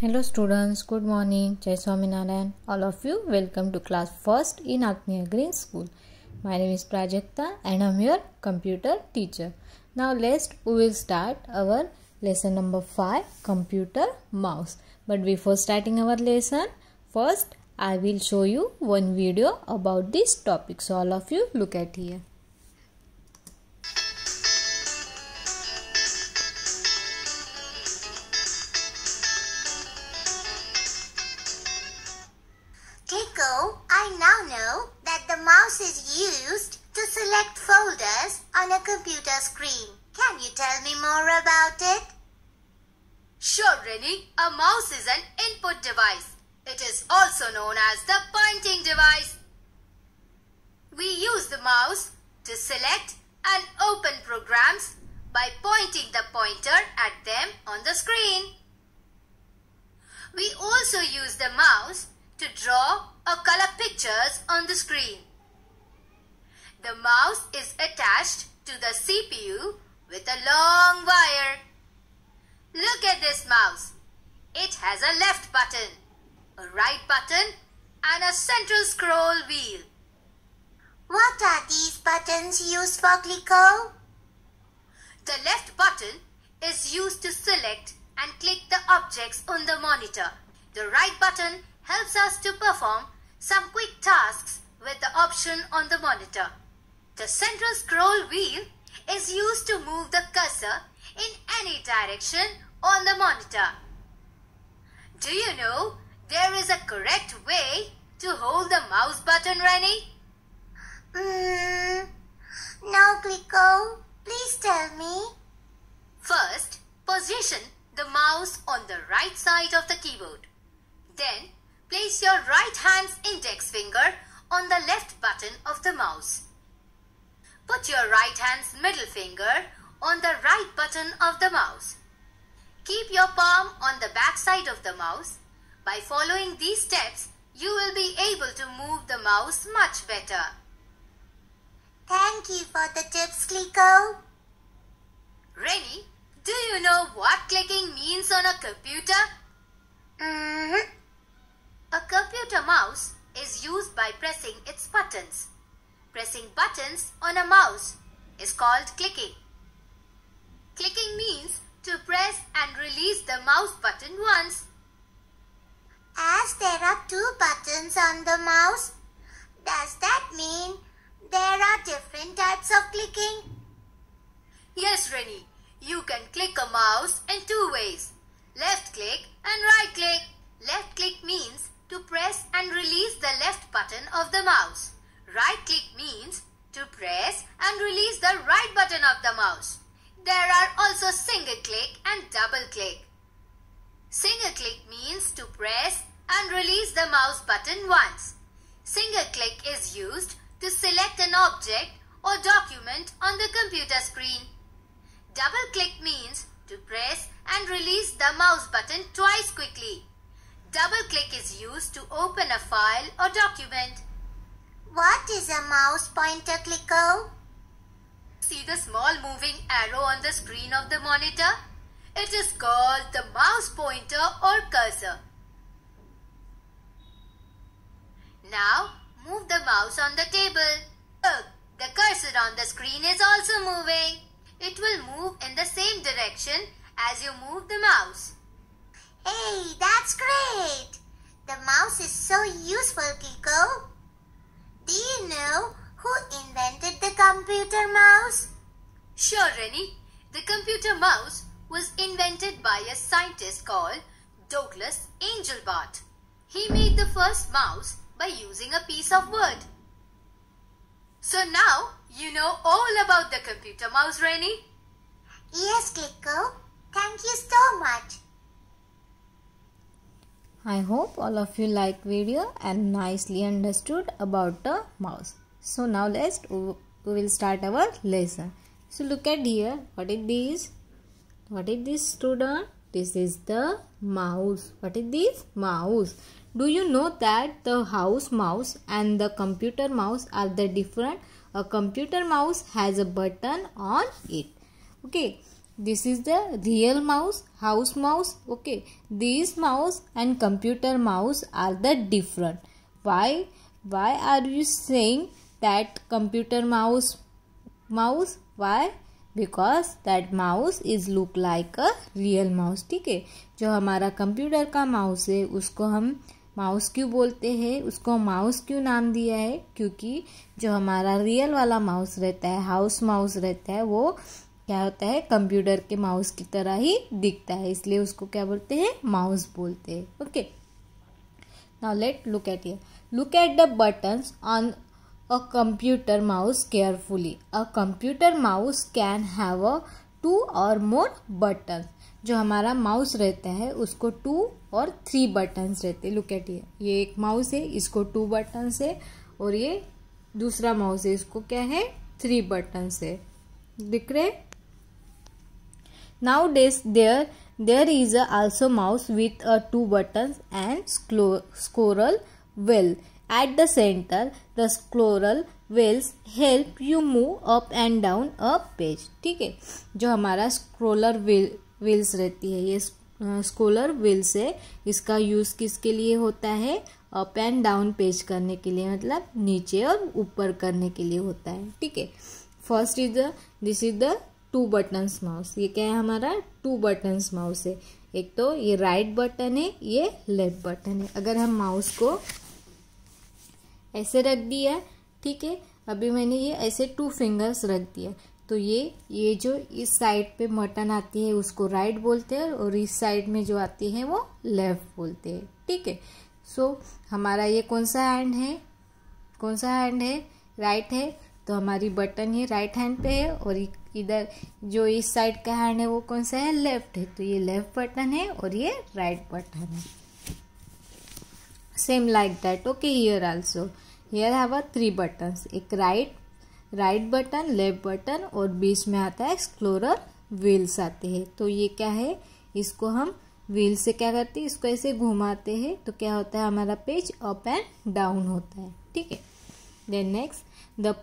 Hello students, good morning, Jai Swaminarayan, all of you, welcome to class first in Atmiya Green School. My name is Prajakta and I am your computer teacher. Now let's we will start our lesson number 5, computer mouse. But before starting our lesson, first I will show you one video about this topic. So all of you look at here. known as the pointing device. We use the mouse to select and open programs by pointing the pointer at them on the screen. We also use the mouse to draw or color pictures on the screen. The mouse is attached to the CPU with a long wire. Look at this mouse. It has a left button a right button and a central scroll wheel. What are these buttons used for Glico? The left button is used to select and click the objects on the monitor. The right button helps us to perform some quick tasks with the option on the monitor. The central scroll wheel is used to move the cursor in any direction on the monitor. Do you know there is a correct way to hold the mouse button, Rennie? Mm, no, Clicko. Please tell me. First, position the mouse on the right side of the keyboard. Then, place your right hand's index finger on the left button of the mouse. Put your right hand's middle finger on the right button of the mouse. Keep your palm on the back side of the mouse by following these steps, you will be able to move the mouse much better. Thank you for the tips, Clico. Renny, do you know what clicking means on a computer? Mm hmm A computer mouse is used by pressing its buttons. Pressing buttons on a mouse is called clicking. Clicking means to press and release the mouse button once as there are two buttons on the mouse, does that mean there are different types of clicking? Yes, Rennie. You can click a mouse in two ways. Left click and right click. Left click means to press and release the left button of the mouse. Right click means to press and release the right button of the mouse. There are also single click and double click. Single click means to press and release the mouse button once. Single click is used to select an object or document on the computer screen. Double click means to press and release the mouse button twice quickly. Double click is used to open a file or document. What is a mouse pointer clicker? See the small moving arrow on the screen of the monitor? It is called the mouse pointer or cursor. Now move the mouse on the table. Look, the cursor on the screen is also moving. It will move in the same direction as you move the mouse. Hey, that's great! The mouse is so useful, Kiko. Do you know who invented the computer mouse? Sure, Renny. The computer mouse was invented by a scientist called Douglas Engelbart. He made the first mouse by using a piece of wood. So now you know all about the computer mouse, Rainy. Yes, Kiko. Thank you so much. I hope all of you like video and nicely understood about the mouse. So now let's we will start our lesson. So look at here. What it is? What is this student? This is the mouse. What is this? Mouse. Do you know that the house mouse and the computer mouse are the different? A computer mouse has a button on it. Okay. This is the real mouse, house mouse. Okay. These mouse and computer mouse are the different. Why? Why are you saying that computer mouse mouse? Why? Because that mouse is look like a real mouse ठीक है जो हमारा computer का mouse है उसको हम mouse क्यों बोलते हैं उसको माउस क्यों नाम दिया है क्योंकि जो हमारा रियल वाला माउस रहता है हाउस माउस रहता है वो क्या होता है कंप्यूटर के माउस की तरह ही दिखता है इसलिए उसको क्या बोलते हैं माउस बोलते हैं okay now let look at ये look at the buttons on a computer mouse carefully. A computer mouse can have a two or more buttons. जो हमारा माउस रहता है उसको टू और थ्री बटन्स रहते हैं लुक एट ये ये एक माउस है इसको टू बटन्स है और ये दूसरा माउस है इसको क्या है थ्री बटन्स है दिख रहे nowadays there there is a also mouse with a two buttons and scroll wheel At the center, the scroll wheels help you move up and down a page. ठीक है जो हमारा scroller wheel wheels रहती है ये Scholz wheels है इसका use किसके लिए होता है अप एंड डाउन पेज करने के लिए मतलब नीचे और ऊपर करने के लिए होता है ठीक है first is the this is the two buttons mouse ये क्या है हमारा टू बटन्स माउस है एक तो ये राइट right बटन है ये लेफ्ट बटन है अगर हम माउस को ऐसे रख दिया है ठीक है अभी मैंने ये ऐसे टू फिंगर्स रख दिया तो ये ये जो इस साइड पे मटन आती है उसको राइट बोलते हैं और इस साइड में जो आती है वो लेफ्ट बोलते हैं ठीक है सो so, हमारा ये कौन सा हैंड है कौन सा हैंड है राइट है तो हमारी बटन ये राइट हैंड पे है और इधर जो इस साइड का हैंड है वो कौन सा है लेफ्ट है तो ये लेफ्ट बटन है और ये राइट बटन है same like that okay here also here have a three buttons एक right right button left button और बीच में आता है एक्सप्लोरर व्हील्स आते हैं तो ये क्या है इसको हम व्हील से क्या करते हैं इसको ऐसे घुमाते हैं तो क्या होता है हमारा पेज अप एंड डाउन होता है ठीक है then next the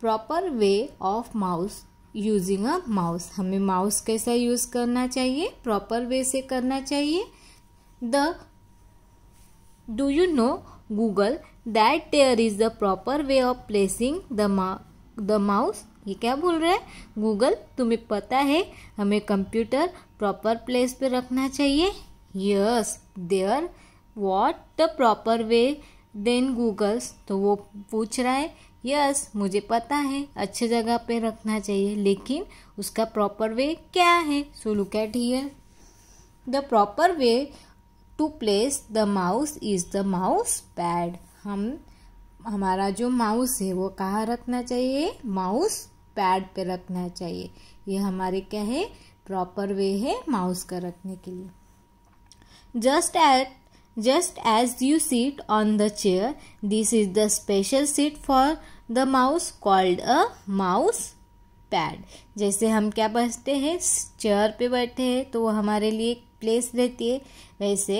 proper way of mouse using a mouse हमें माउस कैसा यूज़ करना चाहिए प्रॉपर वे से करना चाहिए the Do you know, Google, that there is a proper way of placing the, the mouse? ये क्या बोल रहा है गूगल तुम्हें पता है हमें कंप्यूटर प्रॉपर प्लेस पे रखना चाहिए yes there what the proper way then Googles तो वो पूछ रहा है यस yes, मुझे पता है अच्छे जगह पे रखना चाहिए लेकिन उसका प्रॉपर वे क्या है so look at here the proper way to place the mouse is the mouse pad हम हमारा जो माउस है वो कहाँ रखना चाहिए माउस पैड पे रखना चाहिए ये हमारे क्या है प्रॉपर वे है माउस का रखने के लिए just at just as you sit on the chair this is the special seat for the mouse called a mouse pad जैसे हम क्या बैठते हैं चेयर पे बैठे हैं तो वो हमारे लिए प्लेस रहती है वैसे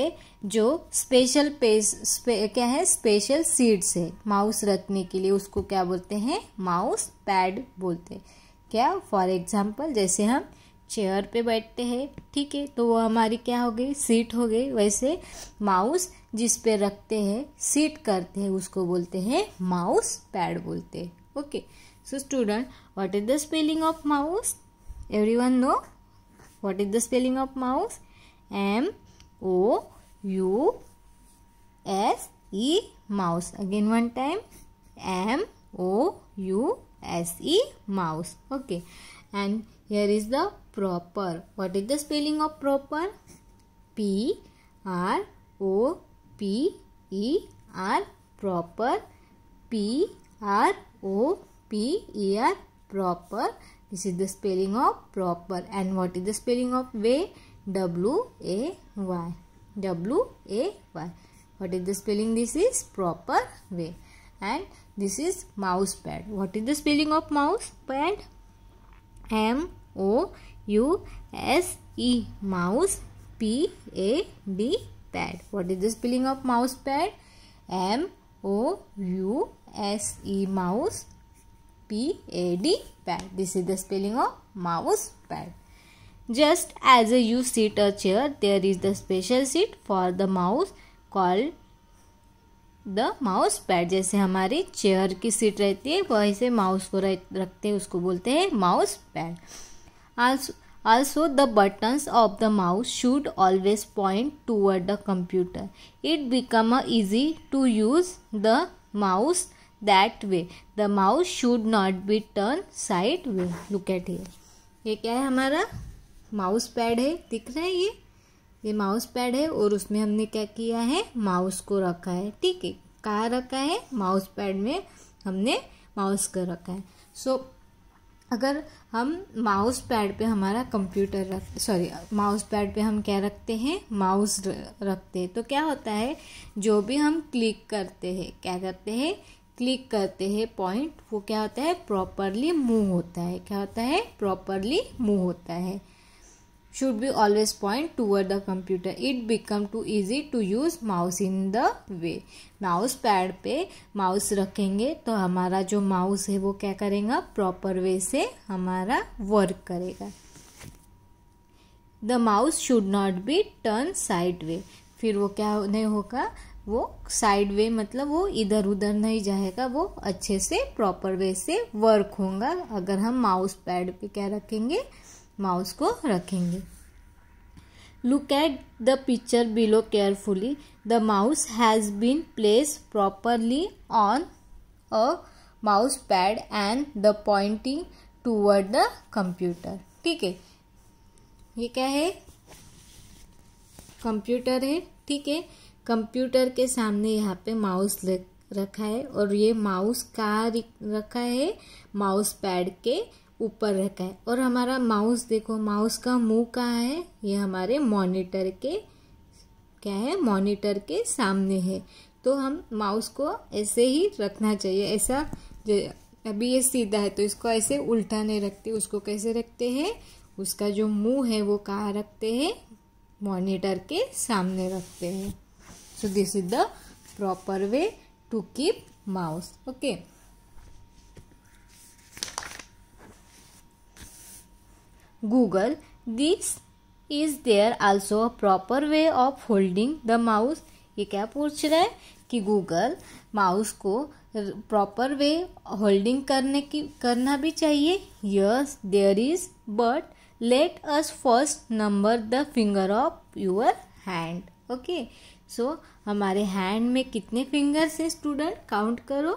जो स्पेशल पेस स्पे, क्या है स्पेशल सीड्स है माउस रखने के लिए उसको क्या बोलते हैं माउस पैड बोलते हैं क्या फॉर एग्जाम्पल जैसे हम चेयर पे बैठते हैं ठीक है तो वो हमारी क्या हो गई सीट हो गई वैसे माउस जिस पे रखते हैं सीट करते हैं उसको बोलते हैं माउस पैड बोलते हैं okay so student what is the spelling of mouse everyone know what is the spelling of mouse M O U S E mouse. Again one time. M O U S E mouse. Okay. And here is the proper. What is the spelling of proper? P R O P E R proper. P R O P E R proper. This is the spelling of proper. And what is the spelling of way? W A Y. W A Y. What is the spelling? This is proper way. And this is mouse pad. What is the spelling of mouse pad? M O U S E. Mouse P A D pad. What is the spelling of mouse pad? M O U S E. Mouse P A D pad. This is the spelling of mouse pad. Just as you sit a chair, there is the special seat for the mouse called the mouse pad जैसे हमारी chair की seat रहती है वैसे mouse को रखते हैं उसको बोलते हैं mouse pad also the buttons of the mouse should always point toward the computer it become a easy to use the mouse that way the mouse should not be turn sideways look at here ये क्या है हमारा mouse pad है दिख रहा है ये ये माउस पैड है और उसमें हमने क्या किया है माउस को रखा है ठीक है कहाँ रखा है माउस पैड में हमने माउस को रखा है सो so, अगर हम माउस पैड पे हमारा कंप्यूटर रख सॉरी माउस पैड पे हम क्या रखते हैं माउस रखते हैं तो क्या होता है जो भी हम क्लिक करते हैं क्या करते हैं क्लिक करते हैं पॉइंट वो क्या होता है प्रॉपरली मूव होता है क्या होता है प्रॉपरली मूव होता है should be always point toward the computer it become too easy to use mouse in the way mouse pad पे माउस रखेंगे तो हमारा जो माउस है वो क्या करेगा प्रॉपर वे से हमारा वर्क करेगा the mouse should not be turn sideways फिर वो क्या नहीं होगा वो साइड वे मतलब वो इधर उधर नहीं जाएगा वो अच्छे से प्रॉपर वे से वर्क होगा अगर हम माउस पैड पे क्या रखेंगे माउस को रखेंगे look at the picture below carefully the mouse has been place properly on a mouse pad and the pointing toward the computer ठीक है ये क्या है कंप्यूटर है ठीक है कंप्यूटर के सामने यहाँ पे माउस रखा है और ये माउस कहाँ रखा है माउस पैड के ऊपर रखा है और हमारा माउस देखो माउस का मुंह कहाँ है ये हमारे मॉनिटर के क्या है मॉनिटर के सामने है तो हम माउस को ऐसे ही रखना चाहिए ऐसा अभी ये सीधा है तो इसको ऐसे उल्टा नहीं रखते उसको कैसे रखते हैं उसका जो मुंह है वो कहाँ रखते हैं मॉनिटर के सामने रखते हैं so this is the proper way to keep mouse okay Google. This is there also a proper way of holding the mouse. ये क्या पूछ रहा है कि गूगल माउस को प्रॉपर वे होल्डिंग करने की करना भी चाहिए yes there is but let us first number the finger of your hand okay so हमारे हैंड में कितने फिंगर्स हैं स्टूडेंट काउंट करो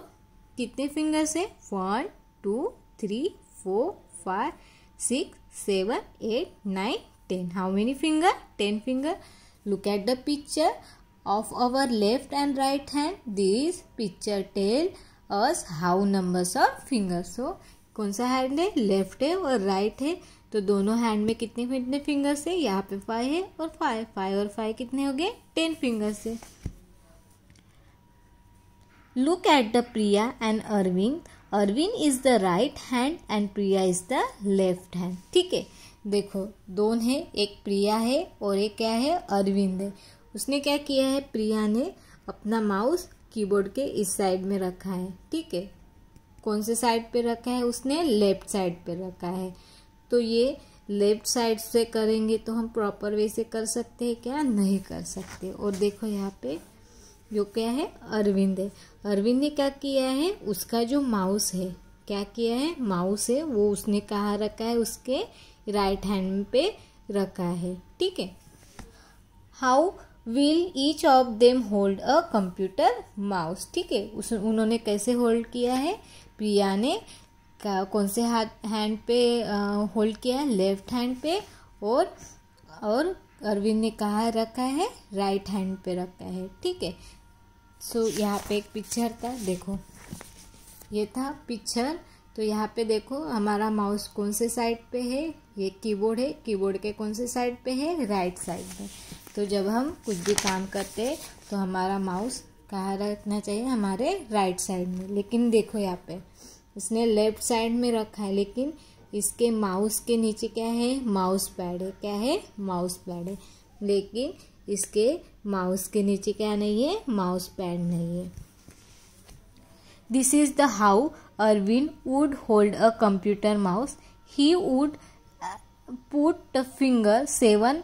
कितने फिंगर्स हैं one two three four five six, seven, eight, nine, ten. How many finger? Ten finger. Look at the picture of our left and right hand. This picture tell us how numbers of fingers. So कौन सा hand है left है और right right है तो दोनों hand में कितने कितने फिंगर्स है यहाँ पे फाइव है और फाइव फाइव और फाइव कितने हो गए टेन फिंगर्स है look at the Priya and Arvind Arvind is the right hand and Priya is the left hand ठीक है देखो दोन है एक प्रिया है और एक क्या है अरविंद है उसने क्या किया है प्रिया ने अपना माउस कीबोर्ड के इस साइड में रखा है ठीक है कौन से साइड पे रखा है उसने लेफ्ट साइड पे रखा है तो ये लेफ्ट साइड से करेंगे तो हम प्रॉपर वे से कर सकते हैं क्या नहीं कर सकते और देखो यहाँ पे जो क्या है अरविंद है अरविंद ने क्या किया है उसका जो माउस है क्या किया है माउस है वो उसने कहा रखा है उसके राइट हैंड पे रखा है ठीक है how will each of them hold a computer mouse ठीक है उस उन्होंने कैसे होल्ड किया है प्रिया ने का कौन से हाथ हैंड पे होल्ड किया है लेफ्ट हैंड पे और और अरविंद ने कहा रखा है राइट हैंड पे रखा है ठीक है सो so, यहाँ पे एक पिक्चर था देखो ये था पिक्चर तो यहाँ पे देखो हमारा माउस कौन से साइड पे है ये कीबोर्ड है कीबोर्ड के कौन से साइड पे है राइट साइड में तो जब हम कुछ भी काम करते हैं तो हमारा माउस कहाँ रखना चाहिए हमारे राइट साइड में लेकिन देखो यहाँ पे इसने लेफ्ट साइड में रखा है लेकिन इसके माउस के नीचे क्या है माउस पैड है क्या है माउस पैड है लेकिन इसके माउस के नीचे क्या नहीं है माउस पैड नहीं है this is the how Arvind would hold a computer mouse he would put finger seven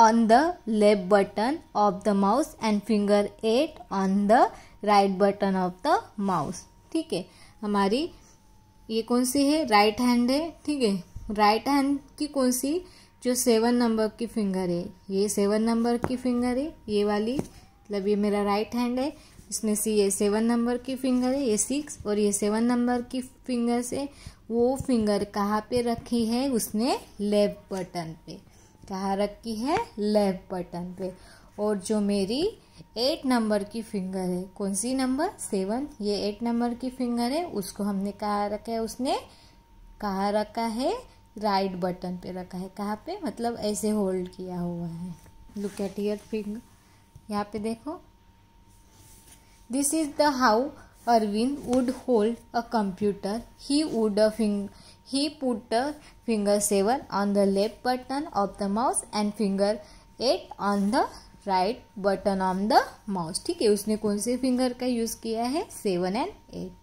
on the left button of the mouse and finger eight on the right button of the mouse ठीक है हमारी ये कौन सी है right hand है ठीक है right hand की कौन सी जो सेवन नंबर की फिंगर है ये सेवन नंबर की फिंगर है ये वाली मतलब ये मेरा राइट हैंड है इसमें से ये सेवन नंबर की फिंगर है ये सिक्स और ये सेवन नंबर की फिंगर से वो फिंगर कहाँ पे रखी है उसने लेफ्ट बटन पे कहाँ रखी है लेफ्ट बटन पे और जो मेरी एट नंबर की फिंगर है कौन सी नंबर सेवन ये एट नंबर की फिंगर है उसको हमने कहा रखा है उसने कहा रखा है राइट बटन पे रखा है कहाँ पे मतलब ऐसे होल्ड किया हुआ है लुक एट हियर फिंग यहाँ पे देखो this is the how Arvind would hold a computer he would a finger he put a finger seven on the left button of the mouse and finger eight on the right button on the mouse ठीक है उसने कौन से finger का use किया है seven and eight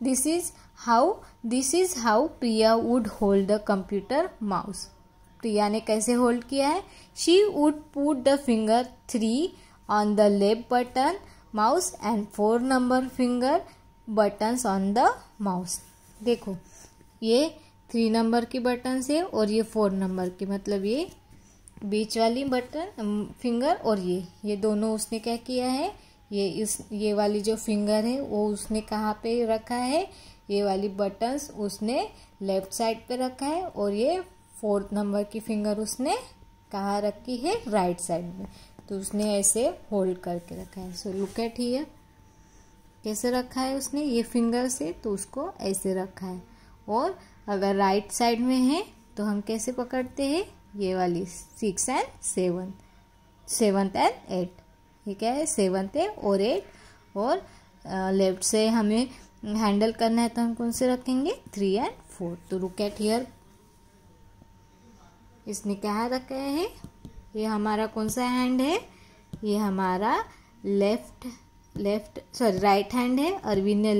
this is how this is how priya would hold the computer mouse priya ne kaise hold kiya hai she would put the finger 3 on the left button mouse and four number finger buttons on the mouse देखो ये three number की button से और ये four number की मतलब ये बीच वाली बटन फिंगर और ये ये दोनों उसने क्या किया है ये इस ये वाली जो फिंगर है वो उसने कहाँ पे रखा है ये वाली बटन्स उसने लेफ्ट साइड पे रखा है और ये फोर्थ नंबर की फिंगर उसने कहाँ रखी है राइट साइड में तो उसने ऐसे होल्ड करके रखा है सो लुक एट हियर कैसे रखा है उसने ये फिंगर से तो उसको ऐसे रखा है और अगर राइट साइड में है तो हम कैसे पकड़ते हैं ये वाली six and seven seventh and eight ठीक है सेवन थे और एट और लेफ्ट से हमें हैंडल करना है तो हम कौन से रखेंगे थ्री एंड फोर तो रुक एट हियर इसने क्या रखा है ये हमारा कौन सा हैंड है ये हमारा left left sorry right hand है अरविंद ने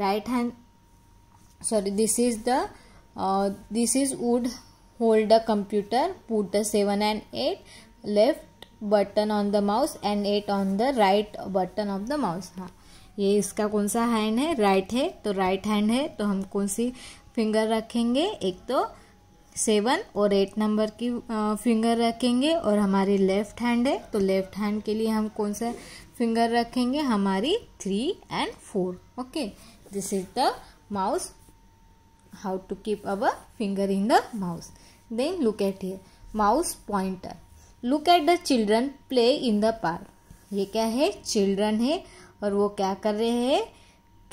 right hand sorry this is the this is would hold the computer put the seven and eight left button on the mouse and eight on the right button of the mouse हाँ ये इसका कौन सा hand है right है तो right hand है तो हम कौन सी फिंगर रखेंगे एक तो सेवन और एट नंबर की फिंगर रखेंगे और हमारी लेफ्ट हैंड है तो लेफ्ट हैंड के लिए हम कौन सा फिंगर रखेंगे हमारी three and four okay this is the mouse how to keep our finger in the mouse then look at here mouse pointer look at the children play in the park ये क्या है children है और वो क्या कर रहे हैं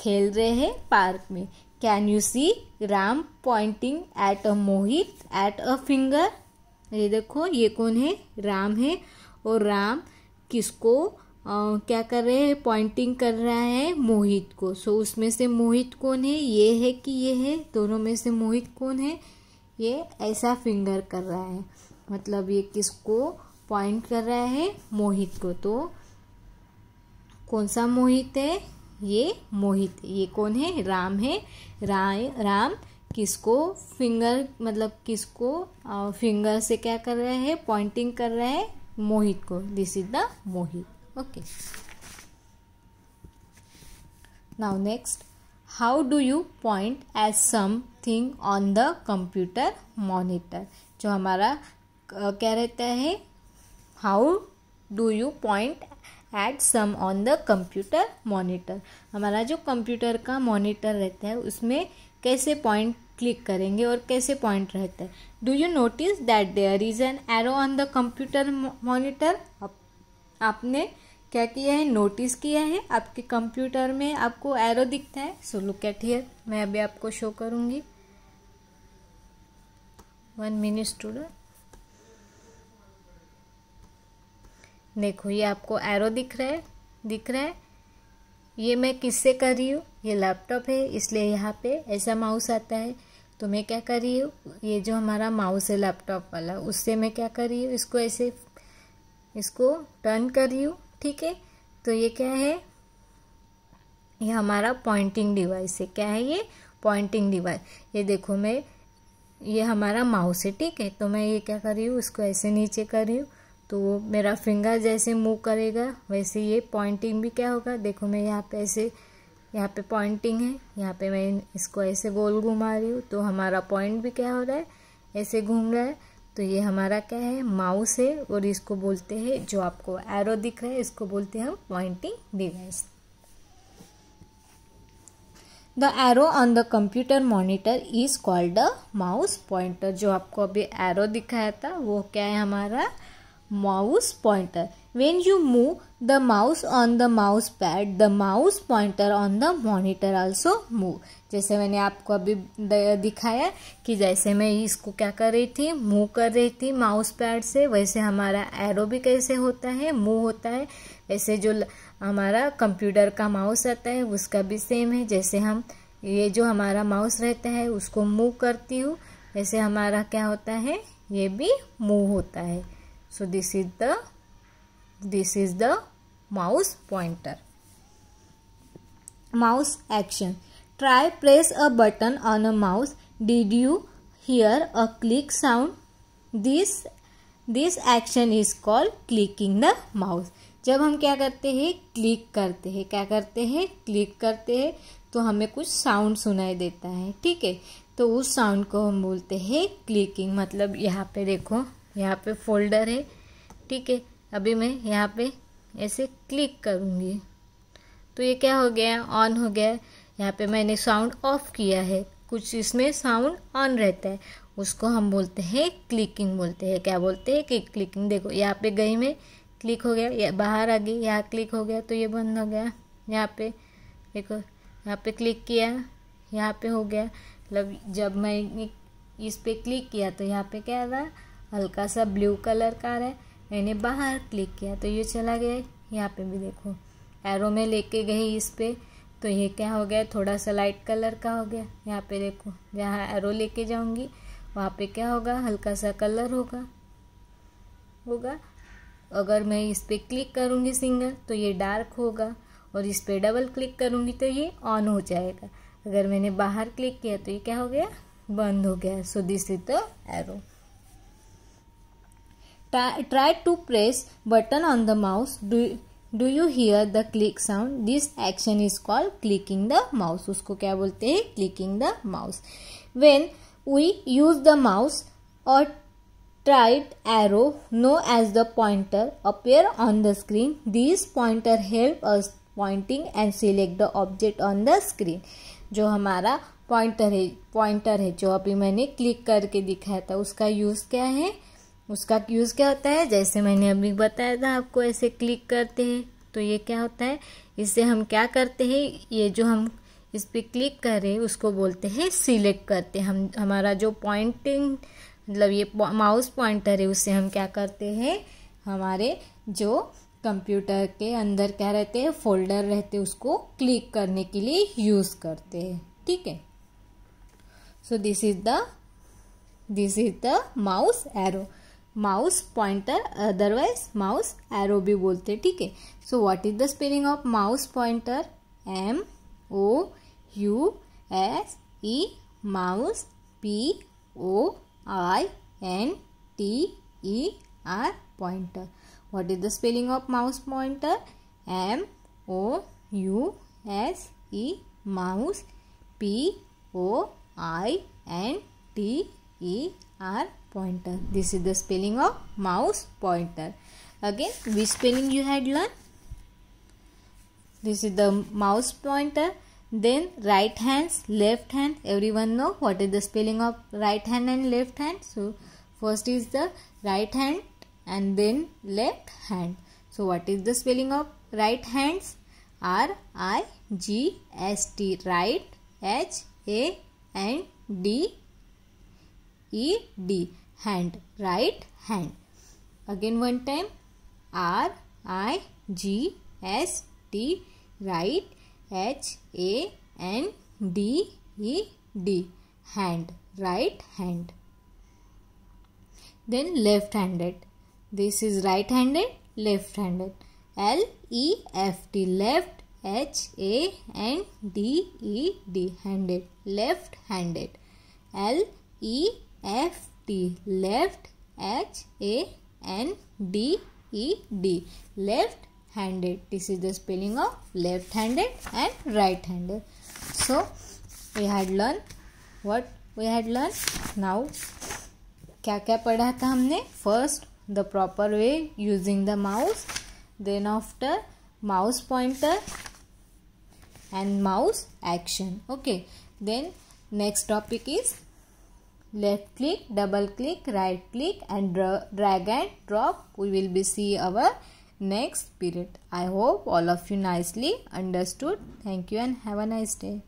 खेल रहे हैं पार्क में can you see Ram pointing at a Mohit at a finger ये देखो ये कौन है राम है और राम किसको Uh, क्या कर रहे हैं पॉइंटिंग कर रहा है मोहित को सो so, उसमें से मोहित कौन है ये है कि ये है दोनों में से मोहित कौन है ये ऐसा फिंगर कर रहा है मतलब ये किसको पॉइंट कर रहा है मोहित को तो कौन सा मोहित है ये मोहित ये कौन है राम है राय राम किसको फिंगर मतलब किसको फिंगर से क्या कर रहा है पॉइंटिंग कर रहा है मोहित को this is the Mohit okay now next how do you point as thing on the computer monitor जो हमारा क्या रहता है how do you point at some on the computer monitor हमारा जो कंप्यूटर का मॉनिटर रहता है उसमें कैसे पॉइंट क्लिक करेंगे और कैसे पॉइंट रहता है do you notice that there is an arrow on the computer monitor आपने क्या किया है नोटिस किया है आपके कंप्यूटर में आपको एरो दिखता है सो लुक एट हियर मैं अभी आपको शो करूँगी वन मिनट स्टूडेंट देखो ये आपको एरो दिख रहा है दिख रहा है ये मैं किससे कर रही हूँ ये लैपटॉप है इसलिए यहाँ पे ऐसा माउस आता है तो मैं क्या कर रही हूँ ये जो हमारा माउस है लैपटॉप वाला उससे मैं क्या कर रही हूँ इसको ऐसे इसको टर्न कर रही हूँ ठीक है तो ये क्या है ये हमारा पॉइंटिंग डिवाइस है क्या है ये पॉइंटिंग डिवाइस ये देखो मैं ये हमारा माउस है ठीक है तो मैं ये क्या कर रही हूँ इसको ऐसे नीचे कर रही हूँ तो मेरा फिंगर जैसे मूव करेगा वैसे ये पॉइंटिंग भी क्या होगा देखो मैं यहाँ पे ऐसे यहाँ पे पॉइंटिंग है यहाँ पे मैं इसको ऐसे गोल घुमा रही हूँ तो हमारा पॉइंट भी क्या हो रहा है ऐसे घूम रहा है तो ये हमारा क्या है माउस है और इसको बोलते हैं जो आपको एरो दिख रहा है इसको बोलते हैं हम pointing device the arrow on the computer monitor is called the mouse pointer जो आपको अभी एरो दिखाया था वो क्या है हमारा mouse pointer. When you move the mouse on the mouse pad, the mouse pointer on the monitor also move. जैसे मैंने आपको अभी दिखाया कि जैसे मैं इसको क्या कर रही थी मूव कर रही थी माउस पैड से वैसे हमारा एरो भी कैसे होता है मूव होता है ऐसे जो हमारा कंप्यूटर का माउस आता है उसका भी सेम है जैसे हम ये जो हमारा माउस रहता है उसको मूव करती हूँ वैसे हमारा क्या होता है ये भी मूव होता है so this is the this is the mouse pointer mouse action try press a button on a mouse did you hear a click sound this this action is called clicking the mouse जब हम क्या करते हैं click करते हैं क्या करते हैं क्लिक करते हैं तो हमें कुछ साउंड सुनाई देता है ठीक है तो उस साउंड को हम बोलते हैं क्लिकिंग मतलब यहाँ पे देखो यहाँ पे फोल्डर है ठीक है अभी मैं यहाँ पे ऐसे क्लिक करूँगी तो ये क्या हो गया ऑन हो गया यहाँ पे मैंने साउंड ऑफ किया है कुछ इसमें साउंड ऑन रहता है उसको हम बोलते हैं क्लिकिंग बोलते हैं क्या बोलते हैं कि क्लिकिंग देखो यहाँ पे गई मैं क्लिक हो गया या बाहर आ गई यहाँ क्लिक हो गया तो ये बंद हो गया यहाँ पे देखो यहाँ पे क्लिक किया यहाँ पे हो गया मतलब जब मैंने इस पर क्लिक किया तो यहाँ पे क्या था हल्का सा ब्लू कलर का रहा है मैंने बाहर क्लिक किया तो ये चला गया यहाँ पे भी देखो एरो में लेके गई इस पर तो ये क्या हो गया थोड़ा सा लाइट कलर का हो गया यहाँ पे देखो जहाँ एरो लेके जाऊँगी वहाँ पे क्या होगा हल्का सा कलर होगा होगा अगर मैं इस पर क्लिक करूँगी सिंगल तो ये डार्क होगा और इस पर डबल क्लिक करूँगी तो ये ऑन हो जाएगा अगर मैंने बाहर क्लिक किया तो ये क्या हो गया बंद हो गया so this is the arrow try to press button on the mouse do, do you hear the click sound this action is called clicking the mouse usko kya bolte हैं clicking the mouse when we use the mouse or right arrow no as the pointer appear on the screen this pointer help us pointing and select the object on the screen jo hamara pointer hai pointer hai jo abhi maine click karke dikhaya tha uska use kya hai उसका use क्या होता है जैसे मैंने अभी बताया था आपको ऐसे क्लिक करते हैं तो ये क्या होता है इससे हम क्या करते हैं ये जो हम इस पर क्लिक करें उसको बोलते हैं सिलेक्ट करते हैं हम हमारा जो पॉइंटिंग मतलब ये माउस पॉइंटर है उससे हम क्या करते हैं हमारे जो कंप्यूटर के अंदर क्या रहते हैं फोल्डर रहते हैं उसको क्लिक करने के लिए यूज़ करते हैं ठीक है so this is the this is the mouse arrow mouse pointer otherwise mouse arrow भी बोलते हैं ठीक है so what is the spelling of mouse pointer M O U S E mouse P O I N T E R pointer what is the spelling of mouse pointer M O U S E mouse P O I N T E R pointer. This is the spelling of mouse pointer. Again, which spelling you had learned? This is the mouse pointer. Then right hands, left hand. Everyone know what is the spelling of right hand and left hand? So first is the right hand and then left hand. So what is the spelling of right hands? R I G S T right H A N D E D hand right hand again one time R I G S T right H A N D E D hand right hand then left handed this is right handed left handed L E F T left H A N D E D handed left handed L E F T left H A N D E D left handed this is the spelling of left handed and right handed so we had learned what we had learned now क्या क्या पढ़ा था हमने first the proper way using the mouse then after mouse pointer and mouse action okay then next topic is left click double click right click and dra drag and drop we will be see our next period i hope all of you nicely understood thank you and have a nice day